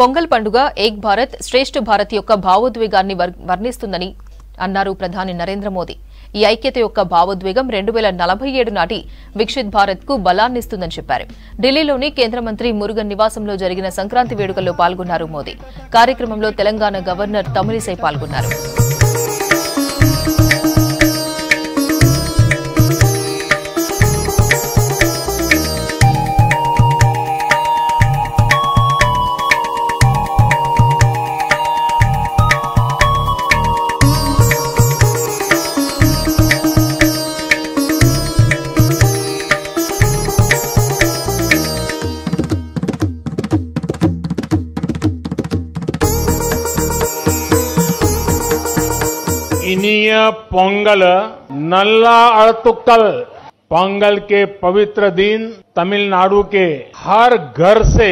పొంగల్ పండుగ ఏక్ భారత్ శ్రేష్ఠ భారత్ యొక్క భావోద్వేగాన్ని వర్ణిస్తుందని అన్నారు ప్రధాని నరేంద్ర మోదీ ఈ ఐక్యత యొక్క భావోద్వేగం రెండు వేల నలభై ఏడు నాటి విక్షిత్ భారత్ కు బలాన్నిస్తుందని చెప్పారు ఢిల్లీలోని కేంద్ర మంత్రి మురుగన్ నివాసంలో జరిగిన సంక్రాంతి వేడుకల్లో పాల్గొన్నారు మోదీ కార్యక్రమంలో తెలంగాణ గవర్నర్ తమిళిసై పాల్గొన్నారు इनिय पोंगल नल्ला अड़तुक्कल पोंगल के पवित्र दिन तमिलनाडु के हर घर से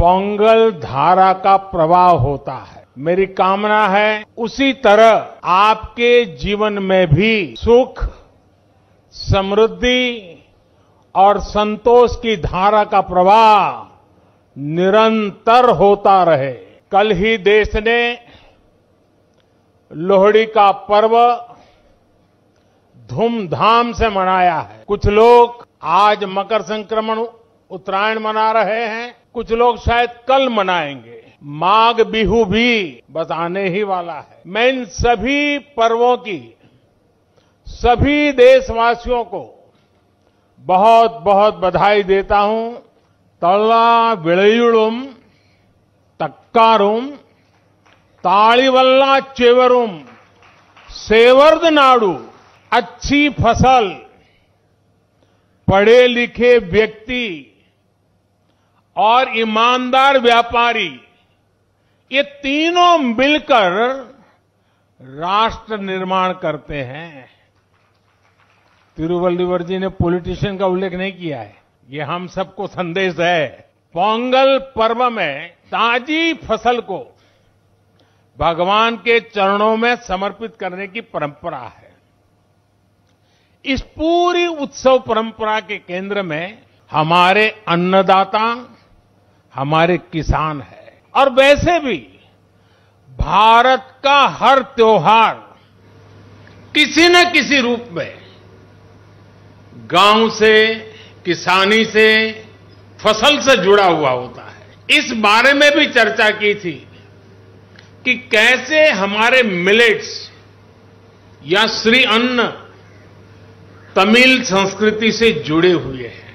पोंगल धारा का प्रवाह होता है मेरी कामना है उसी तरह आपके जीवन में भी सुख समृद्धि और संतोष की धारा का प्रवाह निरंतर होता रहे कल ही देश ने लोहड़ी का पर्व धूमधाम से मनाया है कुछ लोग आज मकर संक्रमण उत्तरायण मना रहे हैं कुछ लोग शायद कल मनाएंगे माघ बिहू भी बस आने ही वाला है मैं इन सभी पर्वों की सभी देशवासियों को बहुत बहुत बधाई देता हूं तल्ला विलयुड़ुम तक्कारुम ताड़ीवल्ला चेवरुम नाडू अच्छी फसल पढ़े लिखे व्यक्ति और ईमानदार व्यापारी ये तीनों मिलकर राष्ट्र निर्माण करते हैं तिरुवल्लीवर जी ने पॉलिटिशियन का उल्लेख नहीं किया है ये हम सबको संदेश है पोंगल पर्व में ताजी फसल को भगवान के चरणों में समर्पित करने की परंपरा है इस पूरी उत्सव परंपरा के केंद्र में हमारे अन्नदाता हमारे किसान है और वैसे भी भारत का हर त्योहार किसी न किसी रूप में गांव से किसानी से फसल से जुड़ा हुआ होता है इस बारे में भी चर्चा की थी कि कैसे हमारे मिलेट्स या श्री अन्न तमिल संस्कृति से जुड़े हुए हैं